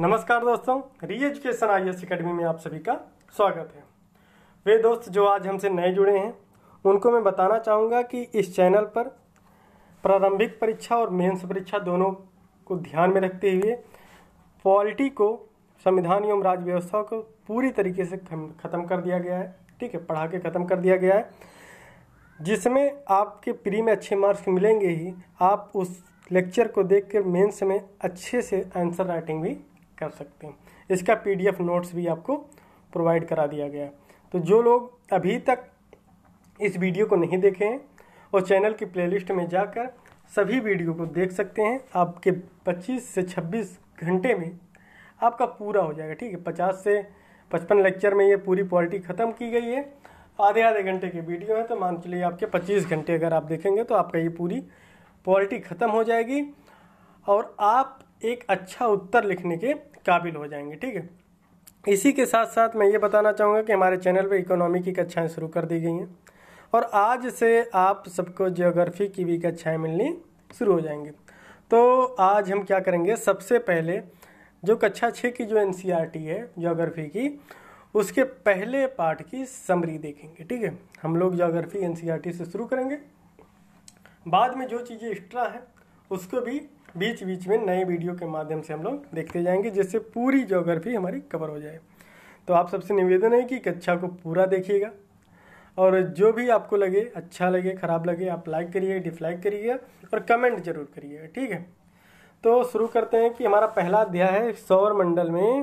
नमस्कार दोस्तों री एजुकेशन आई एस अकेडमी में आप सभी का स्वागत है वे दोस्त जो आज हमसे नए जुड़े हैं उनको मैं बताना चाहूँगा कि इस चैनल पर प्रारंभिक परीक्षा और मेन्स परीक्षा दोनों को ध्यान में रखते हुए पॉलिटी को संविधान एवं राज्य व्यवस्था को पूरी तरीके से ख़त्म कर दिया गया है ठीक है पढ़ा के ख़त्म कर दिया गया है जिसमें आपके प्री में अच्छे मार्क्स मिलेंगे ही आप उस लेक्चर को देख कर मेन्स में अच्छे से आंसर राइटिंग भी कर सकते हैं इसका पी नोट्स भी आपको प्रोवाइड करा दिया गया तो जो लोग अभी तक इस वीडियो को नहीं देखे हैं और चैनल की प्लेलिस्ट में जाकर सभी वीडियो को देख सकते हैं आपके 25 से 26 घंटे में आपका पूरा हो जाएगा ठीक है 50 से 55 लेक्चर में ये पूरी पॉलिटी ख़त्म की गई है आधे आधे घंटे की वीडियो है तो मान चलिए आपके 25 घंटे अगर आप देखेंगे तो आपका ये पूरी पॉलिटी ख़त्म हो जाएगी और आप एक अच्छा उत्तर लिखने के काबिल हो जाएंगे ठीक है इसी के साथ साथ मैं ये बताना चाहूँगा कि हमारे चैनल पे इकोनॉमी की कक्षाएँ शुरू कर दी गई हैं और आज से आप सबको जियोग्राफी की भी कक्षाएँ मिलनी शुरू हो जाएंगी तो आज हम क्या करेंगे सबसे पहले जो कक्षा छः की जो एन e है जोग्राफी की उसके पहले पार्ट की समरी देखेंगे ठीक है हम लोग जोग्राफी एन e से शुरू करेंगे बाद में जो चीज़ें एक्स्ट्रा हैं उसको भी बीच बीच में नए वीडियो के माध्यम से हम लोग देखते जाएंगे जिससे पूरी जोग्राफी हमारी कवर हो जाए तो आप सबसे निवेदन है कि कक्षा अच्छा को पूरा देखिएगा और जो भी आपको लगे अच्छा लगे ख़राब लगे आप लाइक करिए डिसलाइक करिएगा और कमेंट जरूर करिएगा ठीक है तो शुरू करते हैं कि हमारा पहला अध्याय है सौर मंडल में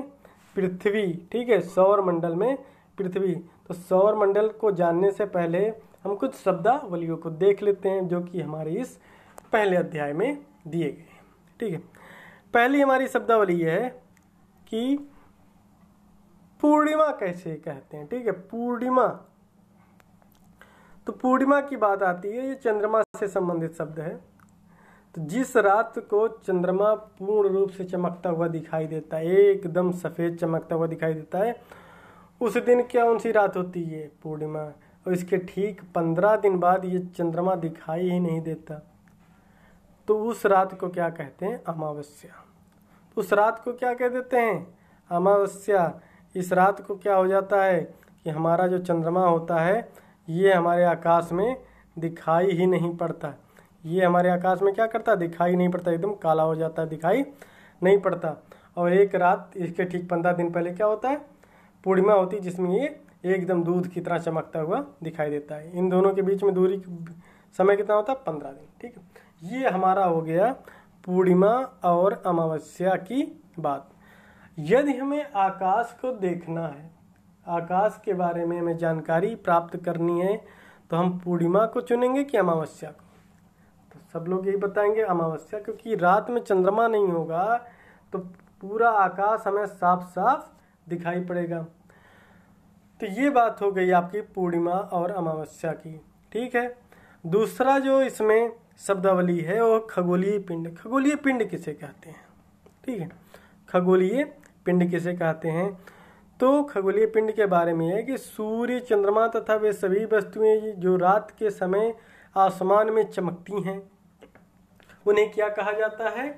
पृथ्वी ठीक है सौर मंडल में पृथ्वी तो सौर मंडल को जानने से पहले हम कुछ शब्दावलियों को देख लेते हैं जो कि हमारे इस पहले अध्याय में दिए गए ठीक है पहली हमारी शब्दावली यह है कि पूर्णिमा कैसे कहते हैं ठीक है पूर्णिमा तो पूर्णिमा की बात आती है ये चंद्रमा से संबंधित शब्द है तो जिस रात को चंद्रमा पूर्ण रूप से चमकता हुआ दिखाई देता है एकदम सफ़ेद चमकता हुआ दिखाई देता है उस दिन क्या कौन सी रात होती है पूर्णिमा और इसके ठीक पंद्रह दिन बाद ये चंद्रमा दिखाई ही नहीं देता तो उस रात को क्या कहते हैं अमावस्या उस रात को क्या कह देते हैं अमावस्या इस रात को क्या हो जाता है कि हमारा जो चंद्रमा होता है ये हमारे आकाश में दिखाई ही नहीं पड़ता ये हमारे आकाश में क्या करता है दिखाई नहीं पड़ता एकदम काला हो जाता है दिखाई नहीं पड़ता और एक रात इसके ठीक पंद्रह दिन पहले क्या होता है पूर्णिमा होती जिसमें ये एकदम दूध की तरह चमकता हुआ दिखाई देता है इन दोनों के बीच में दूरी समय कितना होता है पंद्रह दिन ठीक है ये हमारा हो गया पूर्णिमा और अमावस्या की बात यदि हमें आकाश को देखना है आकाश के बारे में हमें जानकारी प्राप्त करनी है तो हम पूर्णिमा को चुनेंगे कि अमावस्या को तो सब लोग यही बताएंगे अमावस्या क्योंकि रात में चंद्रमा नहीं होगा तो पूरा आकाश हमें साफ साफ दिखाई पड़ेगा तो ये बात हो गई आपकी पूर्णिमा और अमावस्या की ठीक है दूसरा जो इसमें शब्दावली है और खगोलीय पिंड खगोलीय पिंड किसे कहते हैं ठीक है खगोलीय पिंड किसे कहते हैं तो खगोलीय पिंड के बारे में है कि सूर्य चंद्रमा तथा वे सभी वस्तुएं जो रात के समय आसमान में चमकती हैं उन्हें क्या कहा जाता है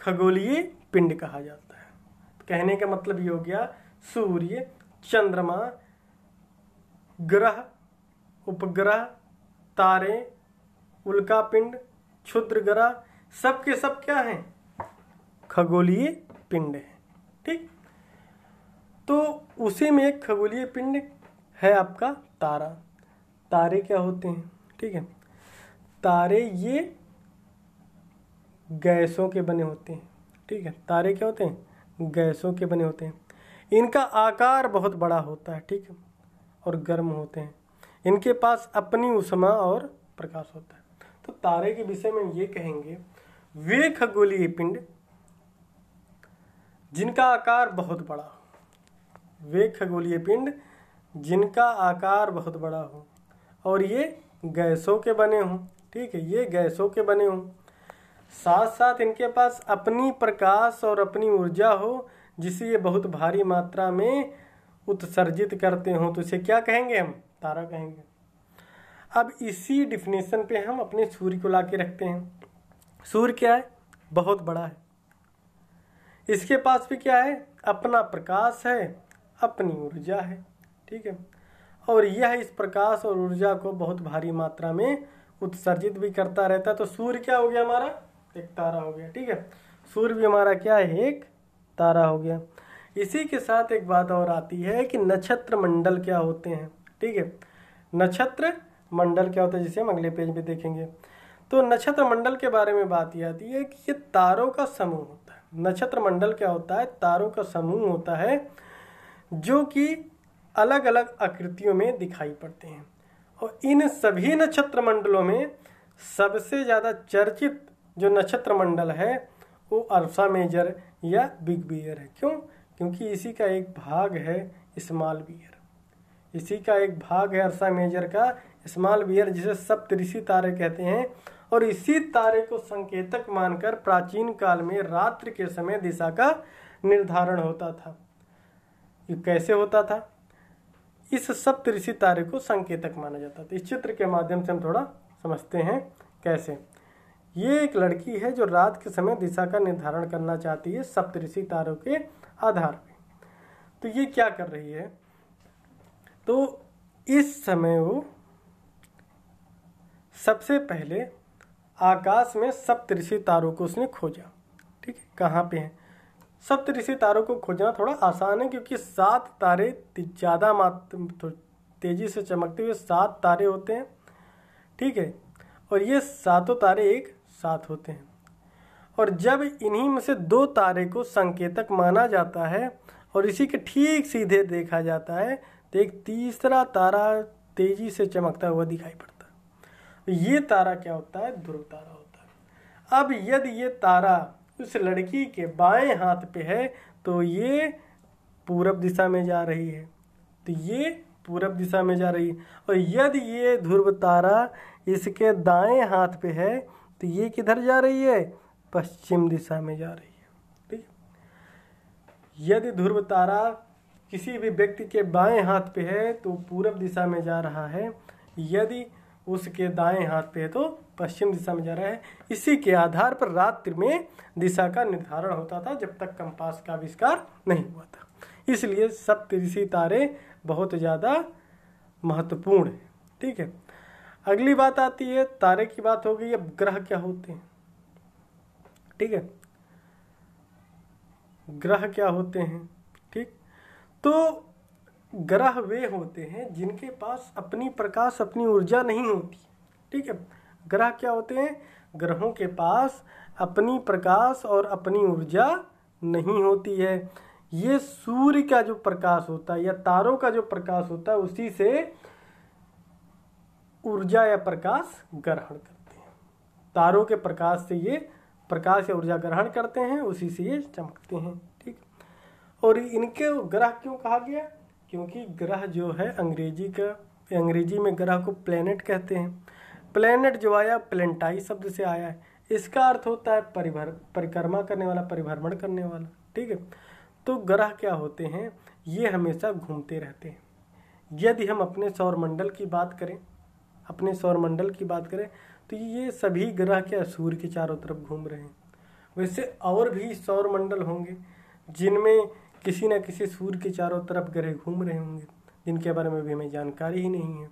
खगोलीय पिंड कहा जाता है कहने का मतलब ये हो गया सूर्य चंद्रमा ग्रह उपग्रह तारे उल्का पिंड ग्रह सब के सब क्या हैं खगोलीय पिंड हैं ठीक तो उसी में एक खगोलीय पिंड है आपका तारा तारे क्या होते हैं ठीक है तारे ये गैसों के बने होते हैं ठीक है तारे क्या होते हैं गैसों के बने होते हैं इनका आकार बहुत बड़ा होता है ठीक है और गर्म होते हैं इनके पास अपनी उष्मा और प्रकाश होता है तो तारे के विषय में ये कहेंगे वे खगोलीय पिंड जिनका आकार बहुत बड़ा हो वे खगोलीय पिंड जिनका आकार बहुत बड़ा हो और ये गैसों के बने हों ठीक है ये गैसों के बने हों साथ साथ इनके पास अपनी प्रकाश और अपनी ऊर्जा हो जिसे ये बहुत भारी मात्रा में उत्सर्जित करते हों तो इसे क्या कहेंगे हम तारा कहेंगे अब इसी डिफिनेशन पे हम अपने सूर्य को ला के रखते हैं सूर्य क्या है बहुत बड़ा है इसके पास भी क्या है अपना प्रकाश है अपनी ऊर्जा है ठीक है और यह इस प्रकाश और ऊर्जा को बहुत भारी मात्रा में उत्सर्जित भी करता रहता है तो सूर्य क्या हो गया हमारा एक तारा हो गया ठीक है सूर्य भी हमारा क्या है एक तारा हो गया इसी के साथ एक बात और आती है कि नक्षत्र मंडल क्या होते हैं ठीक है नक्षत्र मंडल क्या होता है जिसे हम अगले पेज में देखेंगे तो नक्षत्र मंडल के बारे में बात यह आती है कि ये तारों का समूह होता है नक्षत्र मंडल क्या होता है तारों का समूह होता है जो कि अलग अलग आकृतियों में दिखाई पड़ते हैं और इन सभी नक्षत्र मंडलों में सबसे ज़्यादा चर्चित जो नक्षत्र मंडल है वो अल्फा मेजर या बिग बियर है क्यों क्योंकि इसी का एक भाग है स्मॉल बियर इसी का एक भाग है अरसा मेजर का स्मॉल बियर जिसे सप्तऋषि तारे कहते हैं और इसी तारे को संकेतक मानकर प्राचीन काल में रात्रि के समय दिशा का निर्धारण होता था ये कैसे होता था इस सप्तऋषि तारे को संकेतक माना जाता था इस चित्र के माध्यम से हम थोड़ा समझते हैं कैसे ये एक लड़की है जो रात के समय दिशा का निर्धारण करना चाहती है सप्तऋषि तारों के आधार पर तो ये क्या कर रही है तो इस समय वो सबसे पहले आकाश में सप्तऋषि तारों को उसने खोजा ठीक है कहाँ पे हैं सप्तऋषि तारों को खोजना थोड़ा आसान है क्योंकि सात तारे ज़्यादा मात्र तो तेज़ी से चमकते हुए सात तारे होते हैं ठीक है और ये सातों तारे एक साथ होते हैं और जब इन्हीं में से दो तारे को संकेतक माना जाता है और इसी के ठीक सीधे देखा जाता है तो एक तीसरा तारा तेज़ी से चमकता हुआ दिखाई पड़ता है तो ये तारा क्या होता है ध्रुव तारा होता है अब यदि ये तारा उस लड़की के बाएं हाथ पे है तो ये पूरब दिशा में जा रही है तो ये पूरब दिशा में जा रही है और यदि ये ध्रुव तारा इसके दाएं हाथ पे है तो ये किधर जा रही है पश्चिम दिशा में जा रही है ठीक यदि ध्रुव तारा किसी भी व्यक्ति के बाएं हाथ पे है तो पूरब दिशा में जा रहा है यदि उसके दाएं हाथ पे है तो पश्चिम दिशा में जा रहा है इसी के आधार पर रात्रि में दिशा का निर्धारण होता था जब तक कंपास का आविष्कार नहीं हुआ था इसलिए सप्तऋषि तारे बहुत ज़्यादा महत्वपूर्ण है ठीक है अगली बात आती है तारे की बात हो गई अब ग्रह क्या होते हैं ठीक है ग्रह क्या होते हैं ठीक तो ग्रह वे होते हैं जिनके पास अपनी प्रकाश अपनी ऊर्जा नहीं होती ठीक है ग्रह क्या होते हैं ग्रहों के पास अपनी प्रकाश और अपनी ऊर्जा नहीं होती है ये सूर्य का जो प्रकाश होता है या तारों का जो प्रकाश होता है उसी से ऊर्जा या प्रकाश ग्रहण करते हैं तारों के प्रकाश से ये प्रकाश या ऊर्जा ग्रहण करते हैं उसी से ये चमकते हैं ठीक और इनके ग्रह क्यों कहा गया क्योंकि ग्रह जो है अंग्रेजी का अंग्रेजी में ग्रह को प्लेनेट कहते हैं प्लेनेट जो आया प्लेंटाई शब्द से आया है इसका अर्थ होता है परिभर परिक्रमा करने वाला परिभ्रमण करने वाला ठीक है तो ग्रह क्या होते हैं ये हमेशा घूमते रहते हैं यदि हम अपने सौरमंडल की बात करें अपने सौरमंडल की बात करें तो ये सभी ग्रह क्या सूर्य के चारों तरफ घूम रहे हैं वैसे और भी सौरमंडल होंगे जिनमें किसी न किसी सूर्य के चारों तरफ ग्रह घूम रहे होंगे जिनके बारे में भी हमें जानकारी ही नहीं है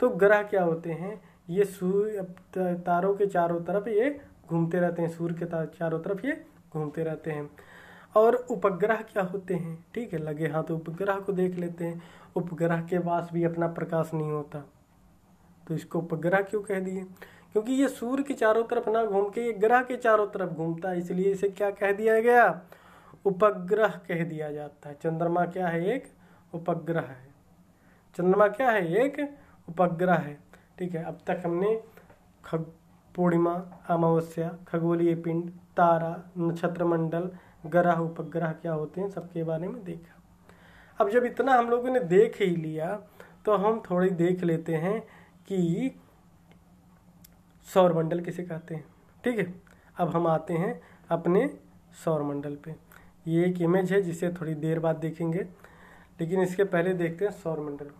तो ग्रह क्या होते हैं ये सूर्य तारों के चारों तरफ ये घूमते रहते हैं सूर्य के चारों तरफ ये घूमते रहते हैं और उपग्रह क्या होते हैं ठीक है लगे हाथ तो उपग्रह को देख लेते हैं उपग्रह के पास भी अपना प्रकाश नहीं होता तो इसको उपग्रह क्यों कह दिए क्योंकि ये सूर्य के चारों तरफ ना घूम के ये ग्रह के चारों तरफ घूमता है इसलिए इसे क्या कह दिया गया उपग्रह कह दिया जाता है चंद्रमा क्या है एक उपग्रह है चंद्रमा क्या है एक उपग्रह है ठीक है अब तक हमने खग पूर्णिमा अमावस्या खगोलीय पिंड तारा नक्षत्र मंडल ग्रह उपग्रह क्या होते हैं सबके बारे में देखा अब जब इतना हम लोगों ने देख ही लिया तो हम थोड़ी देख लेते हैं कि सौरमंडल किसे कहते हैं ठीक है अब हम आते हैं अपने सौरमंडल पे ये एक इमेज है जिसे थोड़ी देर बाद देखेंगे लेकिन इसके पहले देखते हैं सौर मंडल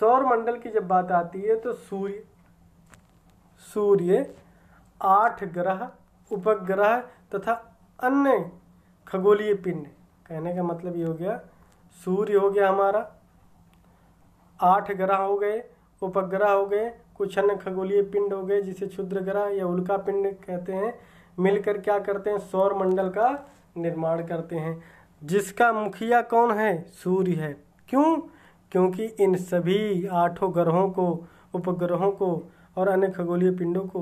सौर मंडल की जब बात आती है तो सूर्य सूर्य आठ ग्रह उपग्रह तथा अन्य खगोलीय पिंड कहने का मतलब ये हो गया सूर्य हो गया हमारा आठ ग्रह हो गए उपग्रह हो गए कुछ अन्य खगोलीय पिंड हो गए जिसे क्षुद्र ग्रह या उल्का पिंड कहते हैं मिलकर क्या करते हैं सौर मंडल का निर्माण करते हैं जिसका मुखिया कौन है सूर्य है क्यों क्योंकि इन सभी आठों ग्रहों को उपग्रहों को और अन्य खगोलीय पिंडों को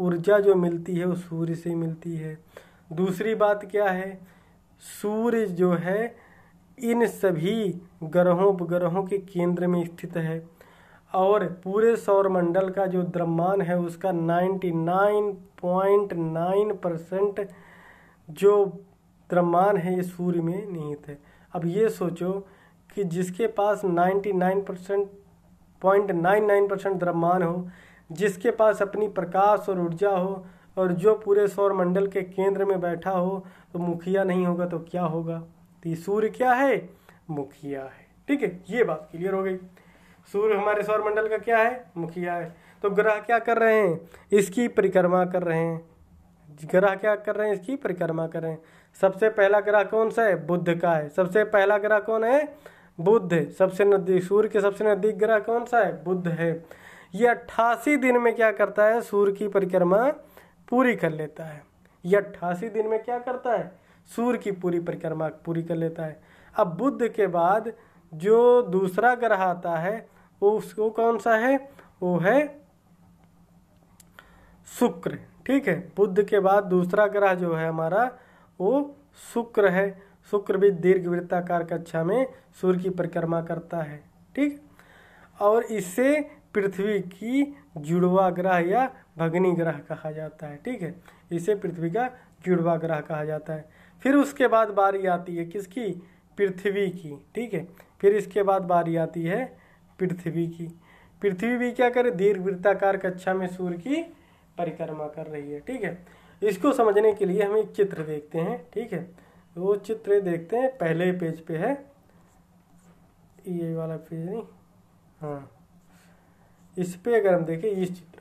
ऊर्जा जो मिलती है वो सूर्य से मिलती है दूसरी बात क्या है सूर्य जो है इन सभी ग्रहों उपग्रहों के केंद्र में स्थित है और पूरे सौरमंडल का जो द्रव्यमान है उसका 99.9 परसेंट जो द्रव्यमान है ये सूर्य में निहित है अब ये सोचो कि जिसके पास 99 percent point nine nine percent द्रव्यमान हो जिसके पास अपनी प्रकाश और ऊर्जा हो और जो पूरे सौर मंडल के केंद्र में बैठा हो तो मुखिया नहीं होगा तो क्या होगा तो ये सूर्य क्या है मुखिया है ठीक है ये बात क्लियर हो गई सूर्य हमारे सौर मंडल का क्या है मुखिया है तो ग्रह क्या कर रहे हैं इसकी परिक्रमा कर रहे हैं ग्रह क्या कर रहे हैं इसकी परिक्रमा कर रहे हैं सबसे पहला ग्रह कौन सा है बुद्ध का है सबसे पहला ग्रह कौन है बुद्ध सबसे नजदीक सूर्य के सबसे नजदीक ग्रह कौन सा है बुद्ध है ये अट्ठासी दिन में क्या करता है सूर्य की परिक्रमा पूरी कर लेता है ये अट्ठासी दिन में क्या करता है सूर्य की पूरी परिक्रमा पूरी कर लेता है अब बुद्ध के बाद जो दूसरा ग्रह आता है वो उसको कौन सा है वो है शुक्र ठीक है बुद्ध के बाद दूसरा ग्रह जो है हमारा वो शुक्र है शुक्र भी दीर्घ वृत्ताकार कक्षा में सूर्य की परिक्रमा करता है ठीक और इसे पृथ्वी की जुड़वा ग्रह या भगनी ग्रह कहा जाता है ठीक है इसे पृथ्वी का जुड़वा ग्रह कहा जाता है फिर उसके बाद बारी आती है किसकी पृथ्वी की ठीक है फिर इसके बाद बारी आती है पृथ्वी की पृथ्वी भी क्या करे दीर्घ वृत्ताकार कक्षा में सूर्य की परिक्रमा कर रही है ठीक है इसको समझने के लिए हम एक चित्र देखते हैं ठीक है वो चित्र देखते हैं पहले पेज पे है ये वाला पेज नहीं हाँ इस पर अगर हम देखें इस चित्र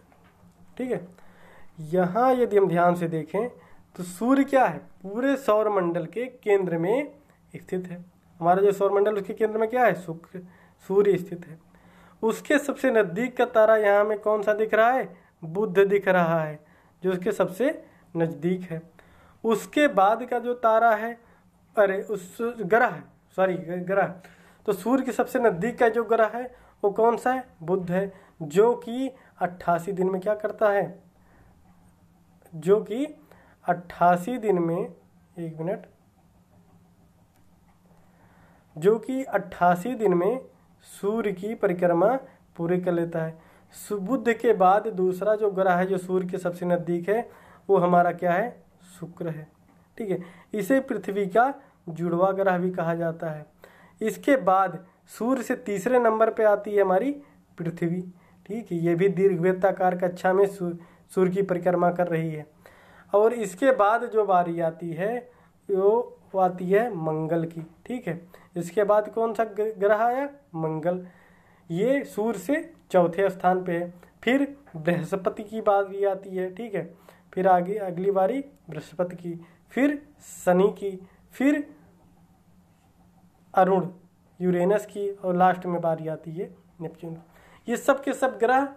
ठीक है यहाँ यदि हम ध्यान से देखें तो सूर्य क्या है पूरे सौर मंडल के केंद्र में स्थित है हमारा जो सौर मंडल उसके केंद्र में क्या है शुक्र सूर्य स्थित है उसके सबसे नज़दीक का तारा यहाँ में कौन सा दिख रहा है बुद्ध दिख रहा है जो उसके सबसे नज़दीक है उसके बाद का जो तारा है अरे उस ग्रह सॉरी ग्रह तो सूर्य के सबसे नज़दीक का जो ग्रह है वो कौन सा है बुध है जो कि अट्ठासी दिन में क्या करता है जो कि अट्ठासी दिन में एक मिनट जो कि अट्ठासी दिन में सूर्य की परिक्रमा पूरी कर लेता है सुबुद्ध के बाद दूसरा जो ग्रह है जो सूर्य के सबसे नज़दीक है वो हमारा क्या है शुक्र है ठीक है इसे पृथ्वी का जुड़वा ग्रह भी कहा जाता है इसके बाद सूर्य से तीसरे नंबर पे आती है हमारी पृथ्वी ठीक है ये भी दीर्घवेत्ताकार कक्षा में सूर्य सूर्य की परिक्रमा कर रही है और इसके बाद जो बारी आती है वो आती है मंगल की ठीक है इसके बाद कौन सा ग्रह आया मंगल ये सूर्य से चौथे स्थान पे है फिर बृहस्पति की बात भी आती है ठीक है फिर आगे अगली बारी बृहस्पति की फिर शनि की फिर अरुण यूरेनस की और लास्ट में बारी आती है नेपच्यून ये सब के सब ग्रह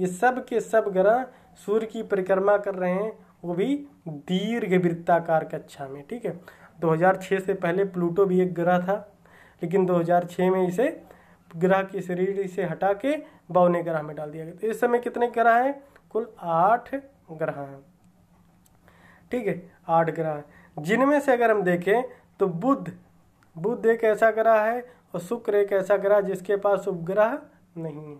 ये सब के सब ग्रह सूर्य की परिक्रमा कर रहे हैं वो भी दीर्घ वृत्ताकार कक्षा में ठीक है 2006 से पहले प्लूटो भी एक ग्रह था लेकिन 2006 में इसे ग्रह की शरीर से हटा के बौने ग्रह में डाल दिया गया तो इस समय कितने ग्रह हैं कुल आठ ग्रह हैं ठीक है आठ ग्रह जिनमें से अगर हम देखें तो बुध बुध एक ऐसा ग्रह है और शुक्र एक ऐसा ग्रह जिसके पास उपग्रह नहीं है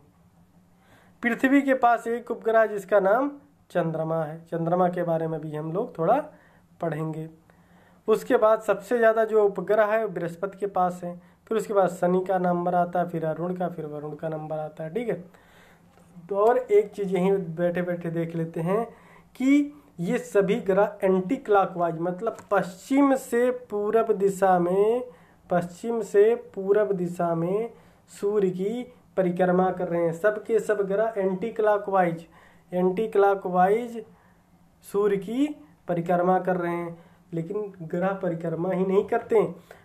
पृथ्वी के पास एक उपग्रह जिसका नाम चंद्रमा है चंद्रमा के बारे में भी हम लोग थोड़ा पढ़ेंगे उसके बाद सबसे ज़्यादा जो उपग्रह है बृहस्पति के पास है फिर उसके बाद शनि का नंबर आता है फिर अरुण का फिर वरुण का नंबर आता है ठीक है और एक चीज़ यहीं बैठे बैठे देख लेते हैं कि ये सभी ग्रह एंटी क्लॉकवाइज मतलब पश्चिम से पूरब दिशा में पश्चिम से पूरब दिशा में सूर्य की परिक्रमा कर रहे हैं सब सब ग्रह एंटी क्लॉकवाइज एंटी क्लॉकवाइज सूर्य की परिक्रमा कर रहे हैं लेकिन ग्रह परिक्रमा ही नहीं करते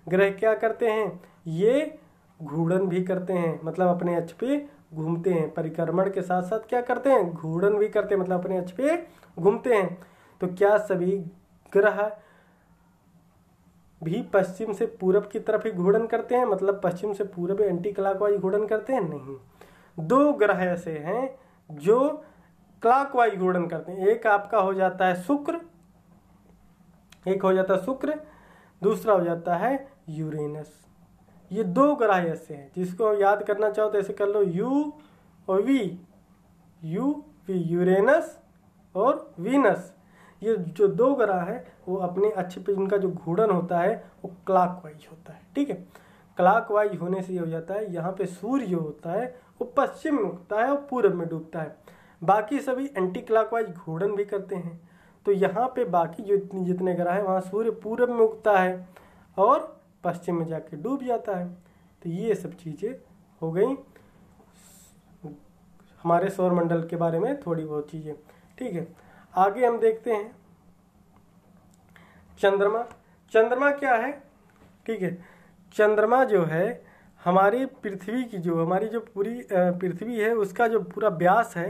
ग्रह क्या करते हैं ये घूर्णन भी करते हैं मतलब अपने अच्छ पे घूमते हैं परिक्रमण के साथ साथ क्या करते हैं घूर्णन भी करते हैं मतलब अपने अक्ष पे घूमते हैं तो क्या सभी ग्रह भी पश्चिम से पूरब की तरफ ही घूर्णन करते हैं मतलब पश्चिम से पूरब एंटी क्लॉकवाइज घूर्णन करते हैं नहीं दो ग्रह ऐसे हैं जो क्लॉकवाइज घूर्णन करते हैं एक आपका हो जाता है शुक्र एक हो जाता है शुक्र दूसरा हो जाता है यूरेनस ये दो ग्रह ऐसे हैं जिसको याद करना चाहो तो ऐसे कर लो यू और वी यू वी यूरेनस और वीनस ये जो दो ग्रह है वो अपने अच्छे पे उनका जो घूर्णन होता है वो क्लाक वाइज होता है ठीक है क्लाक वाइज होने से ये हो जाता है यहाँ पे सूर्य होता है वो पश्चिम में उगता है और पूर्व में डूबता है बाकी सभी एंटी क्लाक वाइज घूर्णन भी करते हैं तो यहाँ पे बाकी जो जितने ग्रह है वहाँ सूर्य पूर्व में उगता है और पश्चिम में जाके डूब जाता है तो ये सब चीज़ें हो गई हमारे सौरमंडल के बारे में थोड़ी बहुत चीज़ें ठीक है आगे हम देखते हैं चंद्रमा चंद्रमा क्या है ठीक है चंद्रमा जो है हमारी पृथ्वी की जो हमारी जो पूरी पृथ्वी है उसका जो पूरा व्यास है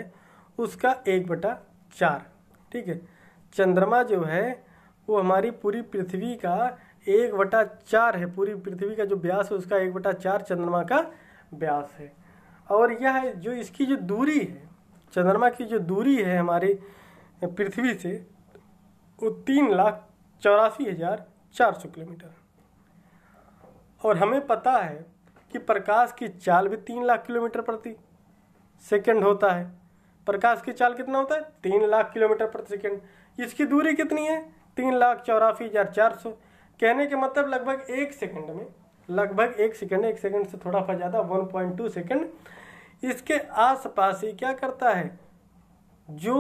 उसका एक बटा चार ठीक है चंद्रमा जो है वो हमारी पूरी पृथ्वी का एक बटा चार है पूरी पृथ्वी का जो व्यास है उसका एक बटा चार चंद्रमा का व्यास है और यह जो इसकी जो दूरी है चंद्रमा की जो दूरी है हमारे पृथ्वी से वो तीन लाख चौरासी हज़ार चार सौ किलोमीटर और हमें पता है कि प्रकाश की चाल भी तीन लाख किलोमीटर प्रति सेकंड होता है प्रकाश की चाल कितना होता है तीन लाख किलोमीटर प्रति सेकंड इसकी दूरी कितनी है तीन लाख चौरासी हज़ार चार सौ कहने के मतलब लगभग एक सेकंड में लगभग एक सेकंड एक सेकंड से थोड़ा सा ज़्यादा वन पॉइंट टू सेकेंड इसके आसपास ही क्या करता है जो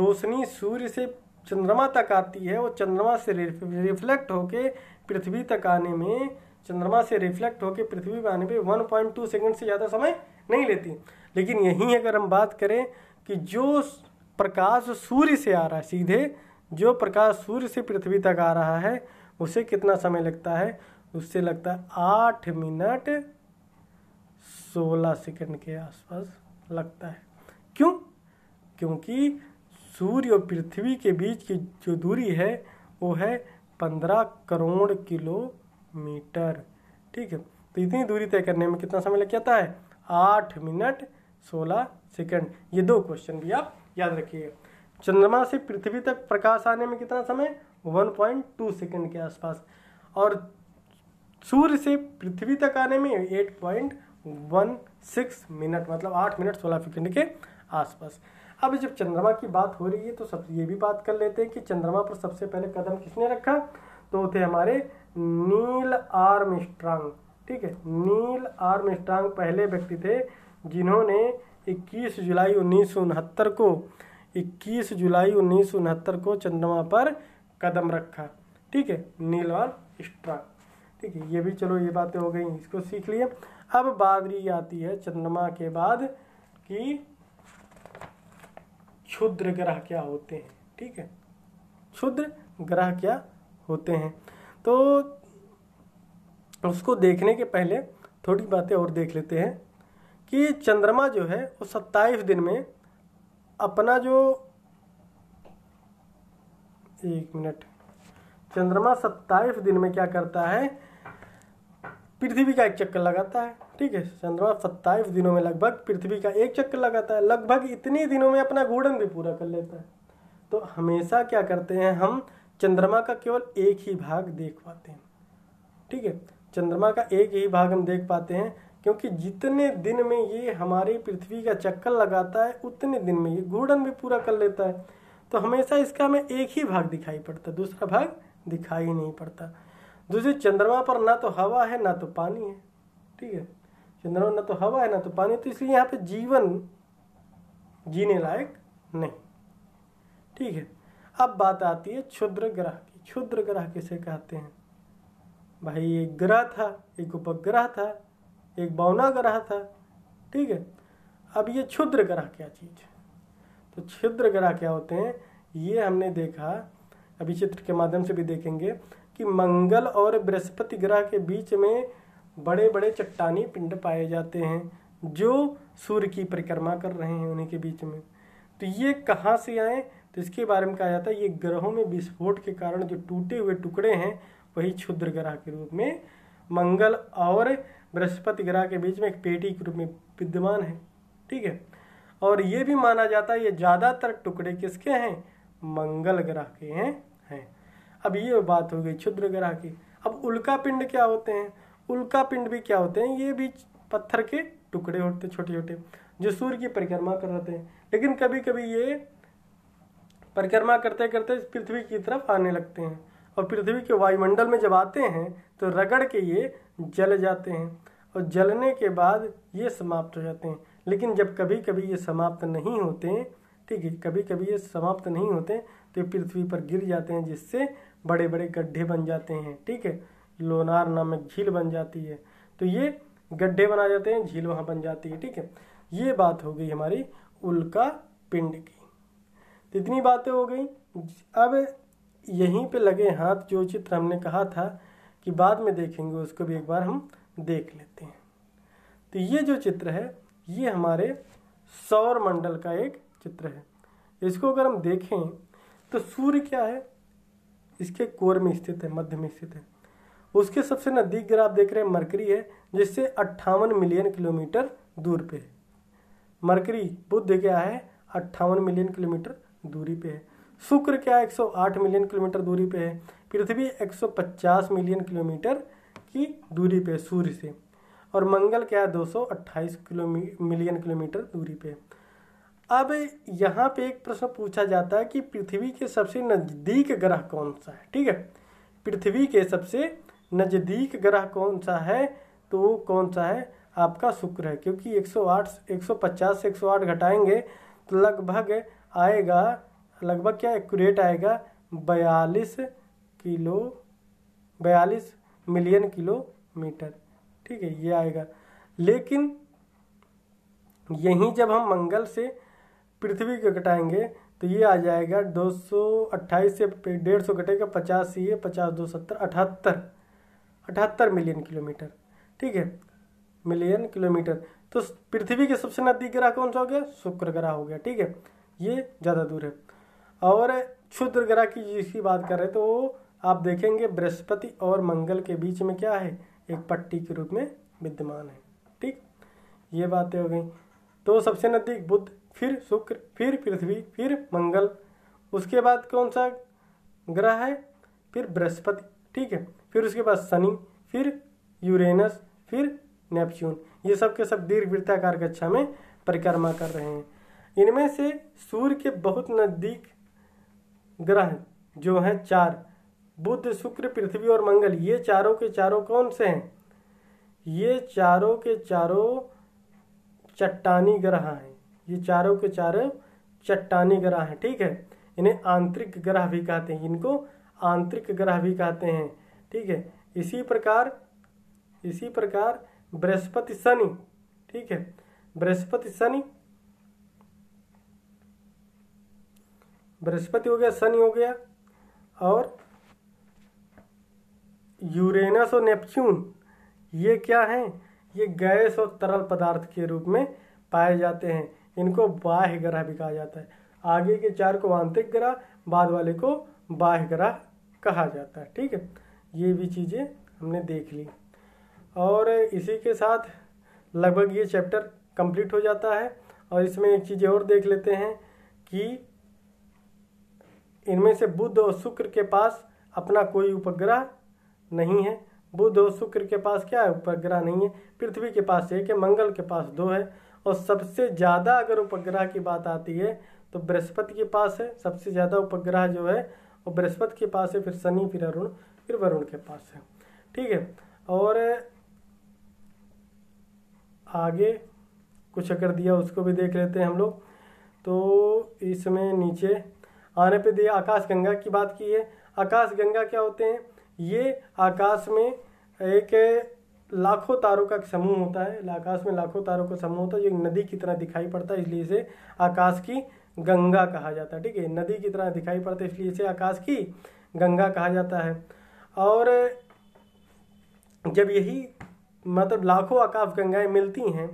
रोशनी सूर्य से चंद्रमा तक आती है वो चंद्रमा से रिफ्लेक्ट होके पृथ्वी तक आने में चंद्रमा से रिफ्लेक्ट होके पृथ्वी पर आने पॉइंट 1.2 सेकंड से ज़्यादा समय नहीं लेती लेकिन यहीं अगर हम बात करें कि जो प्रकाश सूर्य से आ रहा है सीधे जो प्रकाश सूर्य से पृथ्वी तक आ रहा है उसे कितना समय लगता है उससे लगता है आठ मिनट सोलह सेकंड के आसपास लगता है क्यों क्योंकि सूर्य और पृथ्वी के बीच की जो दूरी है वो है पंद्रह करोड़ किलोमीटर ठीक है तो इतनी दूरी तय करने में कितना समय लग जाता है आठ मिनट सोलह सेकंड ये दो क्वेश्चन भी आप याद रखिएगा चंद्रमा से पृथ्वी तक प्रकाश आने में कितना समय 1.2 सेकेंड के आसपास और सूर्य से पृथ्वी तक आने में 8.16 मिनट मतलब 8 मिनट 16 सेकेंड के आसपास अब जब चंद्रमा की बात हो रही है तो सब ये भी बात कर लेते हैं कि चंद्रमा पर सबसे पहले कदम किसने रखा तो थे हमारे नील आर्म स्ट्रांग ठीक है नील आर्म स्ट्रांग पहले व्यक्ति थे जिन्होंने 21 जुलाई उन्नीस को 21 जुलाई उन्नीस को चंद्रमा पर कदम रखा ठीक है नील और स्ट्रा ठीक है ये भी चलो ये बातें हो गई इसको सीख लिए अब बाबरी आती है चंद्रमा के बाद कि क्षुद्र ग्रह क्या होते हैं ठीक है क्षुद्र ग्रह क्या होते हैं तो उसको देखने के पहले थोड़ी बातें और देख लेते हैं कि चंद्रमा जो है वो सत्ताईस दिन में अपना जो एक मिनट चंद्रमा सत्ताईस दिन में क्या करता है पृथ्वी का एक चक्कर लगाता है ठीक है चंद्रमा सत्ताईस दिनों में लगभग पृथ्वी का एक चक्कर लगाता है लगभग इतने दिनों में अपना घूर्णन भी पूरा कर लेता है तो हमेशा क्या करते हैं हम चंद्रमा का केवल एक ही भाग देख पाते हैं ठीक है चंद्रमा का एक ही भाग हम देख पाते हैं क्योंकि जितने दिन में ये हमारी पृथ्वी का चक्कर लगाता है उतने दिन में ये घूर्णन भी पूरा कर लेता है तो हमेशा इसका हमें एक ही भाग दिखाई पड़ता है दूसरा भाग दिखाई नहीं पड़ता दूसरे चंद्रमा पर ना तो हवा है ना तो पानी है ठीक है चंद्रमा ना तो हवा है ना तो पानी तो इसलिए यहाँ पे जीवन जीने लायक नहीं ठीक है अब बात आती है क्षुद्र ग्रह की क्षुद्र ग्रह किसे कहते हैं भाई एक ग्रह था एक उपग्रह था एक बौना ग्रह था ठीक है अब ये क्षुद्र ग्रह क्या चीज़ है तो क्षुद्र ग्रह क्या होते हैं ये हमने देखा अभी चित्र के माध्यम से भी देखेंगे कि मंगल और बृहस्पति ग्रह के बीच में बड़े बड़े चट्टानी पिंड पाए जाते हैं जो सूर्य की परिक्रमा कर रहे हैं उन्हीं के बीच में तो ये कहाँ से आए तो इसके बारे में कहा जाता है ये ग्रहों में विस्फोट के कारण जो टूटे हुए टुकड़े हैं वही क्षुद्र ग्रह के रूप में मंगल और बृहस्पति ग्रह के बीच में एक पेटी के रूप में विद्यमान है ठीक है और ये भी माना जाता है ये ज़्यादातर टुकड़े किसके हैं मंगल ग्रह के हैं हैं अब ये बात हो गई क्षुद्र ग्रह की अब उल्का पिंड क्या होते हैं उल्का पिंड भी क्या होते हैं ये भी पत्थर के टुकड़े होते छोटे छोटे जो सूर्य की परिक्रमा कर रहे हैं लेकिन कभी कभी ये परिक्रमा करते करते पृथ्वी की तरफ आने लगते हैं और पृथ्वी के वायुमंडल में जब आते हैं तो रगड़ के ये जल जाते हैं और जलने के बाद ये समाप्त हो जाते हैं लेकिन जब कभी कभी ये समाप्त नहीं होते ठीक है कभी कभी ये समाप्त नहीं होते तो ये पृथ्वी पर गिर जाते हैं जिससे बड़े बड़े गड्ढे बन जाते हैं ठीक है लोनार नामक झील बन जाती है तो ये गड्ढे बना जाते हैं झील वहाँ बन जाती है ठीक है ये बात हो गई हमारी उल्का पिंड की तो इतनी बातें हो गई अब यहीं पे लगे हाथ जो चित्र हमने कहा था कि बाद में देखेंगे उसको भी एक बार हम देख लेते हैं तो ये जो चित्र है ये हमारे सौर मंडल का एक चित्र है इसको अगर हम देखें तो सूर्य क्या है इसके कोर में स्थित है मध्य में स्थित है उसके सबसे नज़दीक अगर आप देख रहे हैं मरकरी है जिससे अट्ठावन मिलियन किलोमीटर दूर पे है मरकरी बुद्ध क्या है अट्ठावन मिलियन किलोमीटर दूरी पे है शुक्र क्या 108 मिलियन किलोमीटर दूरी पे है पृथ्वी 150 मिलियन किलोमीटर की दूरी पे सूर्य से और मंगल क्या है अट्ठाईस किलोमी मिलियन किलोमीटर दूरी पे अब यहाँ पे एक प्रश्न पूछा जाता है कि पृथ्वी के सबसे नज़दीक ग्रह कौन सा है ठीक है पृथ्वी के सबसे नज़दीक ग्रह कौन सा है तो वो कौन सा है आपका शुक्र है क्योंकि 108 150 से 108 घटाएंगे तो लगभग आएगा लगभग क्या एक्यूरेट आएगा बयालीस किलो बयालीस मिलियन किलोमीटर ठीक है ये आएगा लेकिन यहीं जब हम मंगल से पृथ्वी को कटाएंगे तो ये आ जाएगा 228 से सौ कटेगा पचास सी ये पचास दो सत्तर अठहत्तर अठहत्तर मिलियन किलोमीटर ठीक है मिलियन किलोमीटर तो पृथ्वी के सबसे नज़दीक ग्रह कौन सा हो गया शुक्र ग्रह हो गया ठीक है ये ज़्यादा दूर है और क्षुद्र ग्रह की जिसकी बात करें तो आप देखेंगे बृहस्पति और मंगल के बीच में क्या है एक पट्टी के रूप में विद्यमान है ठीक ये बातें हो गई तो सबसे नज़दीक बुद्ध फिर शुक्र फिर पृथ्वी फिर मंगल उसके बाद कौन सा ग्रह है फिर बृहस्पति ठीक है फिर उसके बाद शनि फिर यूरेनस फिर नेपच्यून ये सब के सब दीर्घ वृत्ताकार कक्षा में परिक्रमा कर रहे हैं इनमें से सूर्य के बहुत नज़दीक ग्रह जो हैं चार बुध शुक्र पृथ्वी और मंगल ये चारों के चारों कौन से हैं ये चारों के चारों चट्टानी ग्रह हैं ये चारों के चारों चट्टानी ग्रह हैं ठीक है इन्हें आंतरिक ग्रह भी कहते हैं इनको आंतरिक ग्रह भी कहते हैं ठीक है इसी प्रकार इसी प्रकार बृहस्पति शनि ठीक है बृहस्पति शनि बृहस्पति हो गया शनि हो गया और यूरेनस और नेपच्यून ये क्या हैं ये गैस और तरल पदार्थ के रूप में पाए जाते हैं इनको बाह्य ग्रह भी कहा जाता है आगे के चार को आंतरिक ग्रह बाद वाले को बाह्य ग्रह कहा जाता है ठीक है ये भी चीज़ें हमने देख ली और इसी के साथ लगभग ये चैप्टर कंप्लीट हो जाता है और इसमें एक चीज़ और देख लेते हैं कि इनमें से बुध और शुक्र के पास अपना कोई उपग्रह नहीं है बुध और शुक्र के पास क्या है उपग्रह नहीं है पृथ्वी के पास एक है मंगल के पास दो है और सबसे ज़्यादा अगर उपग्रह की बात आती है तो बृहस्पति के पास है सबसे ज़्यादा उपग्रह जो है वो बृहस्पति के पास है फिर शनि फिर अरुण फिर वरुण के पास है ठीक है और आगे कुछ अगर दिया उसको भी देख लेते हैं हम लोग तो इसमें नीचे आने पे दिया आकाशगंगा की बात की है आकाशगंगा क्या होते हैं ये आकाश में एक लाखों तारों का समूह होता है आकाश में लाखों तारों का समूह होता है जो एक नदी की तरह दिखाई पड़ता है इसलिए इसे आकाश की गंगा कहा जाता है ठीक है नदी की तरह दिखाई पड़ता है इसलिए इसे आकाश की गंगा कहा जाता है और जब यही मतलब लाखों आकाश गंगाएं मिलती हैं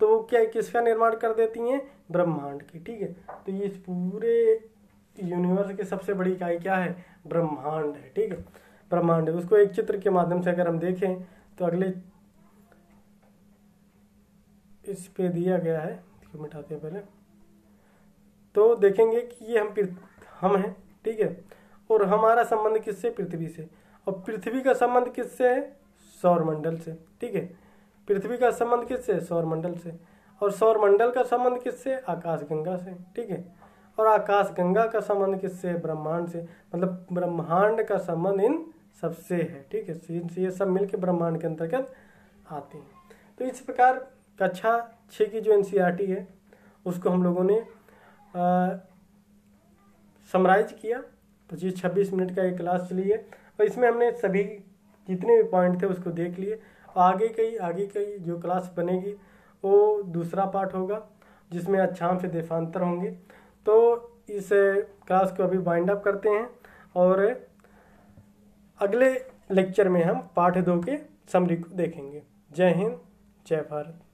तो वो क्या किसका निर्माण कर देती हैं ब्रह्मांड की ठीक है तो ये इस पूरे यूनिवर्स की सबसे बड़ी इकाई क्या है ब्रह्मांड है ठीक है ब्रह्मांड है उसको एक चित्र के माध्यम से अगर हम देखें तो अगले इस पे दिया गया है इसको मिटाते हैं पहले तो देखेंगे कि ये हम हम हैं ठीक है और हमारा संबंध किससे पृथ्वी से और पृथ्वी का संबंध किससे है सौर मंडल से ठीक है पृथ्वी का संबंध किससे सौर मंडल से और सौर मंडल का संबंध किससे आकाश गंगा से ठीक है और आकाश गंगा का संबंध किससे है ब्रह्मांड से मतलब ब्रह्मांड का संबंध इन सबसे है ठीक है ये सब मिलकर ब्रह्मांड के अंतर्गत आते हैं तो इस प्रकार कक्षा छः की जो एन e है उसको हम लोगों ने समराइज किया पच्चीस छब्बीस मिनट का एक क्लास चली है और इसमें हमने सभी जितने भी पॉइंट थे उसको देख लिए आगे कई आगे कई जो क्लास बनेगी वो दूसरा पार्ट होगा जिसमें अच्छा से देशांतर होंगे तो इस क्लास को अभी वाइंड अप करते हैं और अगले लेक्चर में हम पाठ दो के समरी को देखेंगे जय हिंद जय भारत